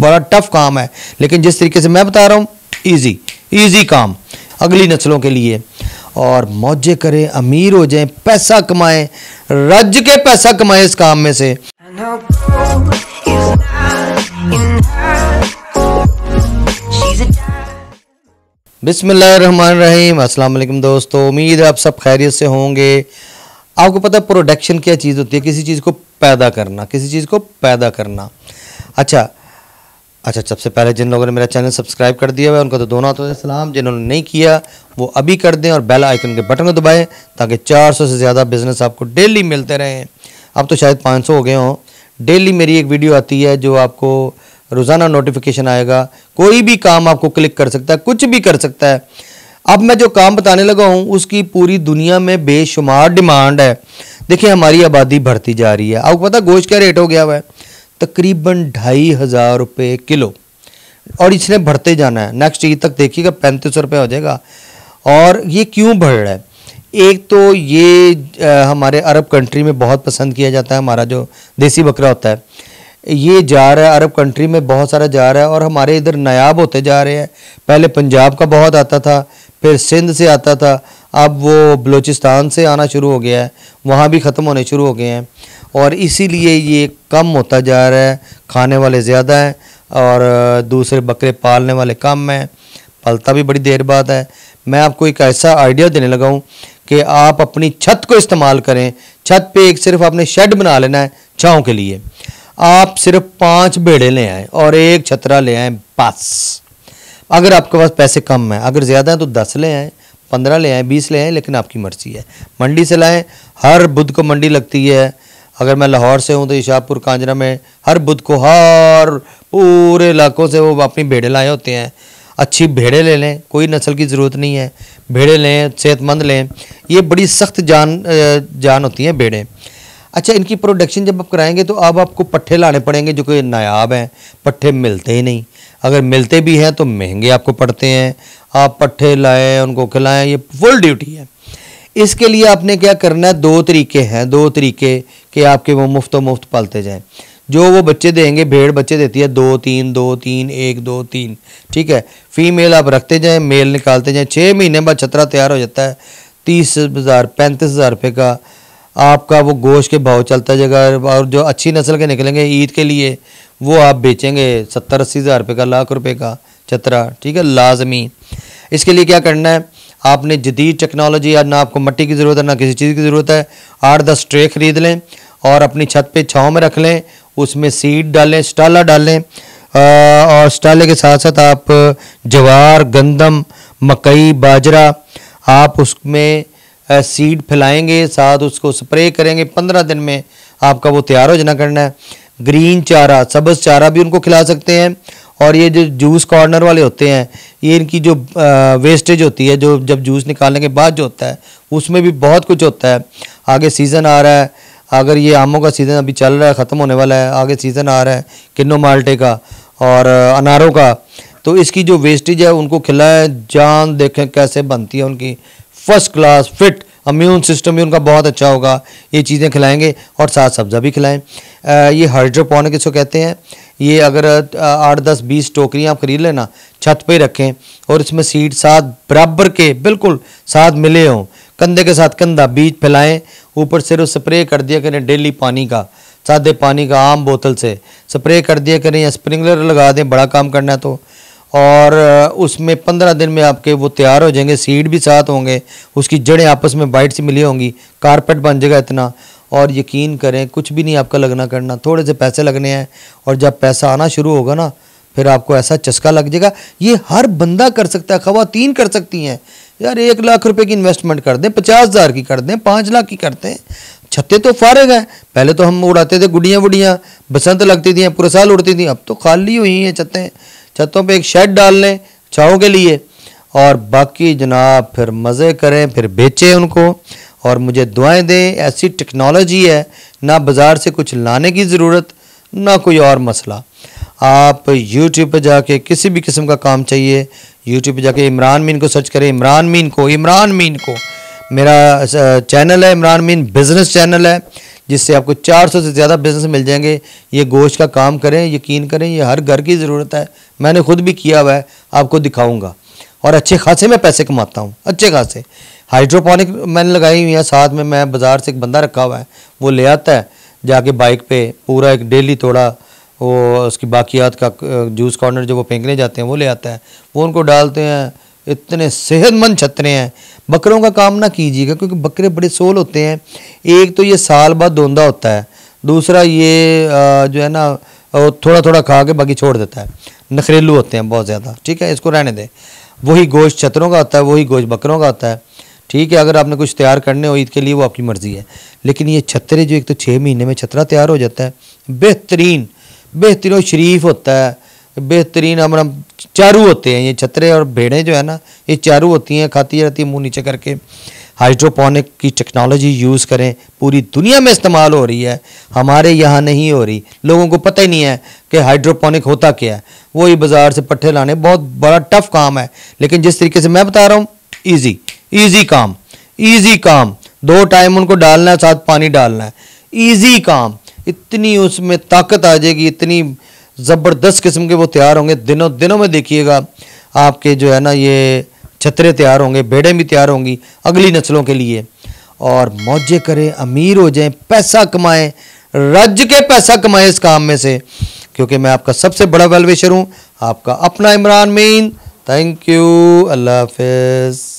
बड़ा टफ काम है लेकिन जिस तरीके से मैं बता रहा हूँ ईजी ईजी काम अगली नस्लों के लिए और मौजे करें अमीर हो जाएं पैसा कमाएं रज के पैसा कमाएं इस काम में से अस्सलाम वालेकुम दोस्तों उम्मीद है आप सब खैरियत से होंगे आपको पता है प्रोडक्शन क्या चीज़ होती है किसी चीज़ को पैदा करना किसी चीज़ को पैदा करना अच्छा अच्छा सबसे पहले जिन लोगों ने मेरा चैनल सब्सक्राइब कर दिया हुआ है उनका तो दोनों हाथों से सलाम जिन्होंने नहीं किया वो अभी कर दें और बेल आइकन के बटन को दबाएं ताकि 400 से ज़्यादा बिज़नेस आपको डेली मिलते रहें अब तो शायद 500 हो गए हों डेली मेरी एक वीडियो आती है जो आपको रोज़ाना नोटिफिकेशन आएगा कोई भी काम आपको क्लिक कर सकता है कुछ भी कर सकता है अब मैं जो काम बताने लगा हूँ उसकी पूरी दुनिया में बेशुमार डिमांड है देखिए हमारी आबादी बढ़ती जा रही है आपको पता गोश्त क्या रेट हो गया हुआ है तकरीबन ढाई हज़ार रुपये किलो और इसने बढ़ते जाना है नेक्स्ट ईद तक देखिएगा पैंतीस सौ रुपये हो जाएगा और ये क्यों बढ़ रहा है एक तो ये हमारे अरब कंट्री में बहुत पसंद किया जाता है हमारा जो देसी बकरा होता है ये जा रहा है अरब कंट्री में बहुत सारा जा रहा है और हमारे इधर नायाब होते जा रहे हैं पहले पंजाब का बहुत आता था फिर सिंध से आता था अब वो बलूचिस्तान से आना शुरू हो गया है वहाँ भी ख़त्म होने शुरू हो गए हैं और इसीलिए ये कम होता जा रहा है खाने वाले ज़्यादा हैं और दूसरे बकरे पालने वाले कम हैं पलता भी बड़ी देर बाद है मैं आपको एक ऐसा आइडिया देने लगा हूँ कि आप अपनी छत को इस्तेमाल करें छत पे एक सिर्फ आपने शेड बना लेना है छाँव के लिए आप सिर्फ पाँच बेड़े ले आएँ और एक छतरा ले आएँ बस अगर आपके पास पैसे कम हैं अगर ज़्यादा हैं तो दस ले आएँ पंद्रह ले आएँ बीस ले आएँ लेकिन आपकी मर्ज़ी है मंडी से लाएँ हर बुध को मंडी लगती है अगर मैं लाहौर से हूँ तो ईशापुर कांजरा में हर बुध को हर पूरे इलाकों से वो अपनी भेड़े लाए होते हैं अच्छी भेड़े ले लें कोई नस्ल की ज़रूरत नहीं है भेड़े लें सेहतमंद लें ये बड़ी सख्त जान जान होती हैं भेड़ें अच्छा इनकी प्रोडक्शन जब आप कराएंगे तो अब आपको पट्ठे लाने पड़ेंगे जो कि नायाब हैं पट्ठे मिलते ही नहीं अगर मिलते भी हैं तो महंगे आपको पड़ते हैं आप पट्ठे लाएँ उनको खिलाएँ ये फुल ड्यूटी है इसके लिए आपने क्या करना है दो तरीके हैं दो तरीके के आपके वो मुफ्त मुफ्त पालते जाएं जो वो बच्चे देंगे भेड़ बच्चे देती है दो तीन दो तीन एक दो तीन ठीक है फीमेल आप रखते जाएं मेल निकालते जाएं छः महीने बाद छतरा तैयार हो जाता है तीस हज़ार पैंतीस हज़ार रुपये का आपका वो गोश्त के भाव चलता जाएगा और जो अच्छी नस्ल के निकलेंगे ईद के लिए वो आप बेचेंगे सत्तर अस्सी हज़ार रुपये का लाख रुपये का छतरा ठीक है लाजमी इसके लिए क्या करना है आपने जदीद टेक्नोलॉजी या ना आपको मट्टी की ज़रूरत है ना किसी चीज़ की ज़रूरत है आठ दस ट्रे ख़रीद लें और अपनी छत पे छाँव में रख लें उसमें सीड डालें स्टाला डालें और स्टाले के साथ साथ आप जवार गंदम मकई बाजरा आप उसमें सीड फैलाएँगे साथ उसको स्प्रे करेंगे पंद्रह दिन में आपका वो तैयार हो जाना करना है ग्रीन चारा सब्ज़ चारा भी उनको खिला सकते हैं और ये जो जूस कॉर्नर वाले होते हैं ये इनकी जो वेस्टेज होती है जो जब जूस निकालने के बाद जो होता है उसमें भी बहुत कुछ होता है आगे सीज़न आ रहा है अगर ये आमों का सीज़न अभी चल रहा है ख़त्म होने वाला है आगे सीज़न आ रहा है किन्नो माल्टे का और अनारों का तो इसकी जो वेस्टेज है उनको खिलाएं जान देखें कैसे बनती है उनकी first class fit immune system भी उनका बहुत अच्छा होगा ये चीज़ें खिलाएंगे और साथ सब्ज़ा भी खिलाएं आ, ये हाइड्रोपोनिक इसको कहते हैं ये अगर आठ दस बीस टोकरियाँ आप खरीद लेना छत पे ही रखें और इसमें सीड साथ बराबर के बिल्कुल साथ मिले हों कंधे के साथ कंधा बीज फैलाएँ ऊपर सिर्फ स्प्रे कर दिया करें डेली पानी का सादे पानी का आम बोतल से स्प्रे कर दिया करें या स्प्रिंकलर लगा दें बड़ा काम करना है तो और उसमें पंद्रह दिन में आपके वो तैयार हो जाएंगे सीड भी साथ होंगे उसकी जड़ें आपस में बाइट से मिली होंगी कारपेट बन जाएगा इतना और यकीन करें कुछ भी नहीं आपका लगना करना थोड़े से पैसे लगने हैं और जब पैसा आना शुरू होगा ना फिर आपको ऐसा चस्का लग जाएगा ये हर बंदा कर सकता है खवतिन कर सकती हैं यार एक लाख रुपए की इन्वेस्टमेंट कर दें पचास हज़ार की कर दें पाँच लाख की करते हैं छत्ते तो फारग हैं पहले तो हम उड़ाते थे गुड़ियाँ वुड़ियाँ बसंत लगती थी पूरे साल उड़ती थी अब तो खाली हुई हैं छतें छतों पे एक शेड डाल लें छाओं के लिए और बाकी जनाब फिर मज़े करें फिर बेचें उनको और मुझे दुआएं दें ऐसी टेक्नोलॉजी है ना बाज़ार से कुछ लाने की ज़रूरत ना कोई और मसला आप यूट्यूब पर जाके किसी भी किस्म का काम चाहिए यूट्यूब पर जाके इमरान मीन को सर्च करें इमरान मीन को इमरान मीन को मेरा चैनल है इमरान मीन बिज़नेस चैनल है जिससे आपको 400 से ज़्यादा बिज़नेस मिल जाएंगे ये गोश्त का काम करें यकीन करें ये हर घर की ज़रूरत है मैंने खुद भी किया हुआ है आपको दिखाऊंगा और अच्छे खासे मैं पैसे कमाता हूँ अच्छे खासे हाइड्रोपोनिक मैंने लगाई हुई है साथ में मैं बाज़ार से एक बंदा रखा हुआ है वो ले आता है जाके बाइक पे पूरा एक डेली थोड़ा वो उसकी बाकियात का जूस कॉर्नर जो वो फेंकने जाते हैं वो ले आता है वो उनको डालते हैं इतने सेहतमंद छतरे हैं बकरों का काम ना कीजिएगा क्योंकि बकरे बड़े सोल होते हैं एक तो ये साल बाद धोंदा होता है दूसरा ये जो है ना और थोड़ा थोड़ा खा के बाकी छोड़ देता है नखरेलू होते हैं बहुत ज़्यादा ठीक है इसको रहने दें वही गोश्त छतरों का आता है वही गोश्त बकरों का आता है ठीक है अगर आपने कुछ तैयार करने हो ईद के लिए वो आपकी मर्ज़ी है लेकिन ये छतरे जो एक तो छः महीने में छतरा तैयार हो जाता है बेहतरीन बेहतरीन और शरीफ होता है बेहतरीन हम चारू होते हैं ये छतरे और भेड़ें जो है ना ये चारू होती हैं खाती रहती है मुँह नीचे करके हाइड्रोपोनिक की टेक्नोलॉजी यूज़ करें पूरी दुनिया में इस्तेमाल हो रही है हमारे यहाँ नहीं हो रही लोगों को पता ही नहीं है कि हाइड्रोपोनिक होता क्या है वही बाज़ार से पट्ठे लाने बहुत बड़ा टफ काम है लेकिन जिस तरीके से मैं बता रहा हूँ ईजी ईजी काम ईजी काम दो टाइम उनको डालना है साथ पानी डालना है ईजी काम इतनी उसमें ताकत आ जाएगी इतनी ज़बरदस्त किस्म के वो तैयार होंगे दिनों दिनों में देखिएगा आपके जो है ना ये छतरे तैयार होंगे भेड़ें भी तैयार होंगी अगली नस्लों के लिए और मौजे करें अमीर हो जाएं पैसा कमाएं रज के पैसा कमाएं इस काम में से क्योंकि मैं आपका सबसे बड़ा वेलवेशर हूँ आपका अपना इमरान मीन थैंक यू अल्लाह हाफिज़